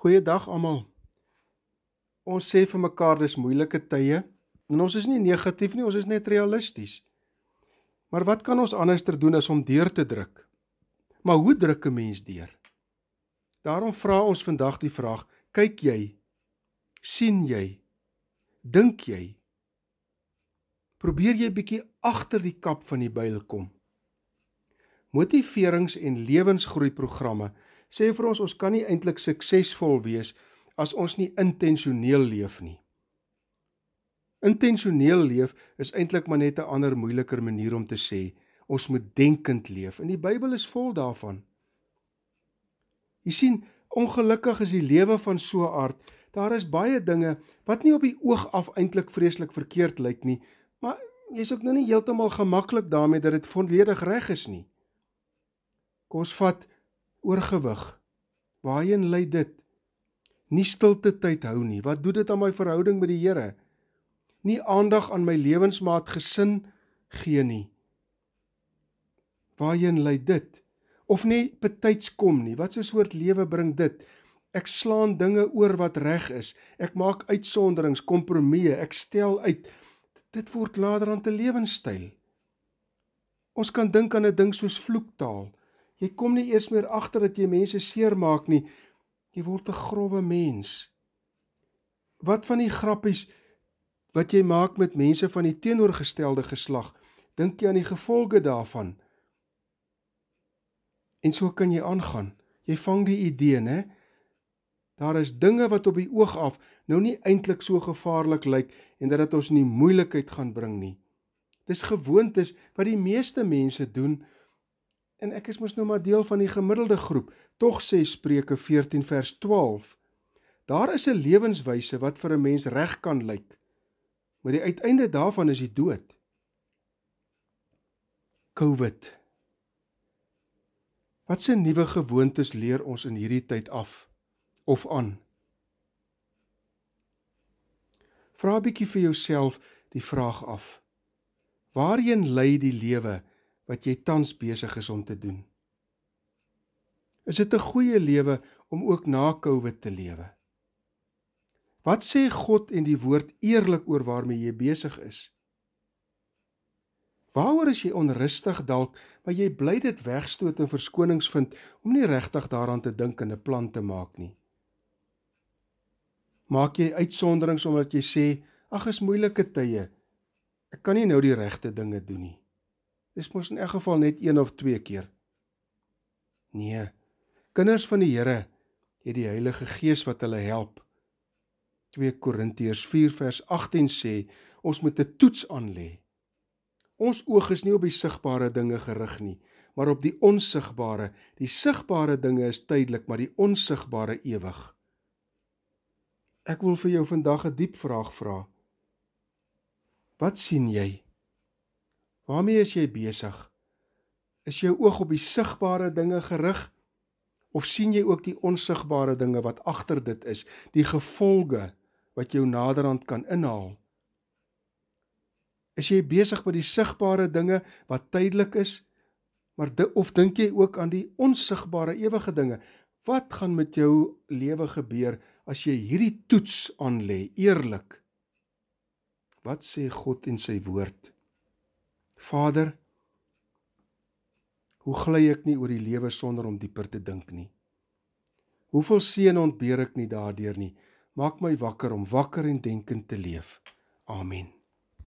Goeiedag almal. Ons sê vir mekaar dis moeilike tye en ons is nie negatief nie, ons is net realisties. Maar wat kan ons anderster doen as om deur te druk? Maar hoe druk 'n mens deur? Daarom vra ons vandag die vraag: kyk jy? sien jy? dink jy? Probeer jy bietjie agter die kap van die byl kom? Motiverings en lewensgroei programme sê vir ons ons kan nie eintlik suksesvol wees as ons nie intentioneel leef nie. Intentioneel leef is eintlik maar net 'n ander moeiliker manier om te sê ons moet denkend leef. In die Bybel is vol daarvan. Jy sien, ongelukkig is die lewe van so 'n aard. Daar is baie dinge wat nie op die oog af eintlik vreeslik verkeerd lyk nie, maar jy's ook nou nie heeltemal gemaklik daarmee dat dit volledig reg is nie. Kom ons vat oorgewig. Waarheen lei dit? Nie stilte tyd hou nie. Wat doen dit aan my verhouding met die Here? Nie aandag aan my lewensmaat gesin gee nie. Waarheen lei dit? Of nie betyds kom nie. Wat 'n soort lewe bring dit? Ek slaan dinge oor wat reg is. Ek maak uitsonderings, kompromieë, ek stel uit. Dit word later aan te lewenstyl. Ons kan dink aan 'n ding soos vloektaal. Jy kom nie eers meer agter dat jy mense seermaak nie. Jy word 'n growwe mens. Wat van die grappies wat jy maak met mense van die teenoorgestelde geslag? Dink jy aan die gevolge daarvan? En so kan jy aangaan. Jy vang die idee, né? Daar is dinge wat op die oog af nou nie eintlik so gevaarlik lyk en dat dit ons nie moeilikheid gaan bring nie. Dis gewoontes wat die meeste mense doen en ek is mos nou maar deel van die gemiddelde groep. Tog sê Spreuke 14 vers 12: Daar is 'n lewenswyse wat vir 'n mens reg kan lyk, maar die uiteinde daarvan is die dood. COVID. Wat se nuwe gewoontes leer ons in hierdie tyd af of aan? Vra 'n bietjie vir jouself die vraag af. Waarheen lei die lewe? wat jy tans besig is om te doen? Is dit 'n goeie lewe om ook na Covid te lewe? Wat sê God en die woord eerlik oor waarmee jy besig is? Waaroor is jy onrustig dalk, maar jy bly dit wegstoot en verskonings vind om nie regtig daaraan te dink en 'n plan te maak nie. Maak jy uitsonderings omdat jy sê, ag, is moeilike tye. Ek kan nie nou die regte dinge doen nie. Dis mos in elk geval net een of twee keer. Nee. Kinders van die Here het die Heilige Gees wat hulle help. 2 Korintiërs 4 vers 18 sê ons moet 'n toets aan lê. Ons oog is nie op die sigbare dinge gerig nie, maar op die onsigbare. Die sigbare dinge is tydelik, maar die onsigbare ewig. Ek wil vir jou vandag 'n diep vraag vra. Wat sien jy? Waarmee is jy besig? Is jou oog op die sigbare dinge gerig of sien jy ook die onsigbare dinge wat agter dit is, die gevolge wat jou naderhand kan inhaal? Is jy besig met die sigbare dinge wat tydelik is, maar di of dink jy ook aan die onsigbare ewige dinge? Wat gaan met jou lewe gebeur as jy hierdie toets aanlê eerlik? Wat sê God in sy woord? Vader, hoe gly ek nie oor die lewe sonder om dieper te dink nie. Hoeveel seën ontbeer ek nie daardeur nie. Maak my wakker om wakker en denkend te leef. Amen.